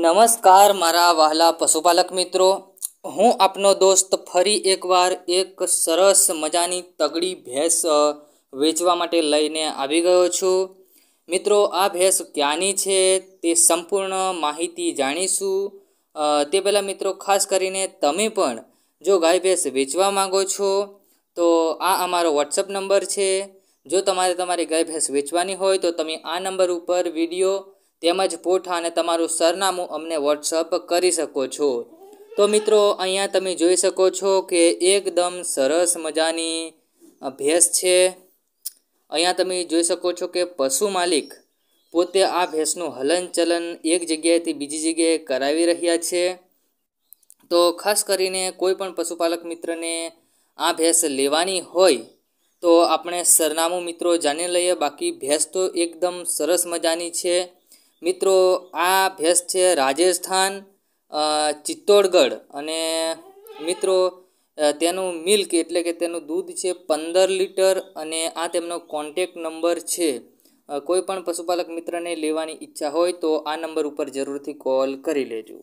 નમસ્કાર મારા વહાલા પશુપાલક મિત્રો હું આપનો દોસ્ત ફરી એકવાર એક સરસ મજાની તગડી ભેંસ વેચવા માટે લઈને આવી ગયો છું મિત્રો આ ભેંસ ક્યાંની છે તે સંપૂર્ણ માહિતી જાણીશું તે પહેલાં મિત્રો ખાસ કરીને તમે પણ જો ગાય ભેંસ વેચવા માગો છો તો આ અમારો વોટ્સઅપ નંબર છે જો તમારે તમારી ગાય ભેંસ વેચવાની હોય તો તમે આ નંબર ઉપર વિડીયો તેમજ પૂઠા અને તમારું સરનામું અમને વોટ્સઅપ કરી શકો છો તો મિત્રો અહીંયા તમે જોઈ શકો છો કે એકદમ સરસ મજાની ભેંસ છે અહીંયા તમે જોઈ શકો છો કે પશુ માલિક પોતે આ ભેંસનું હલનચલન એક જગ્યાએથી બીજી જગ્યાએ કરાવી રહ્યા છે તો ખાસ કરીને કોઈપણ પશુપાલક મિત્રને આ ભેંસ લેવાની હોય તો આપણે સરનામું મિત્રો જાણી લઈએ બાકી ભેંસ તો એકદમ સરસ મજાની છે મિત્રો આ ભેંસ છે રાજસ્થાન ચિત્તોડગઢ અને મિત્રો તેનું મિલ્ક એટલે કે તેનું દૂધ છે પંદર લીટર અને આ તેમનો કોન્ટેક નંબર છે કોઈ પણ પશુપાલક મિત્રને લેવાની ઈચ્છા હોય તો આ નંબર ઉપર જરૂરથી કોલ કરી લેજો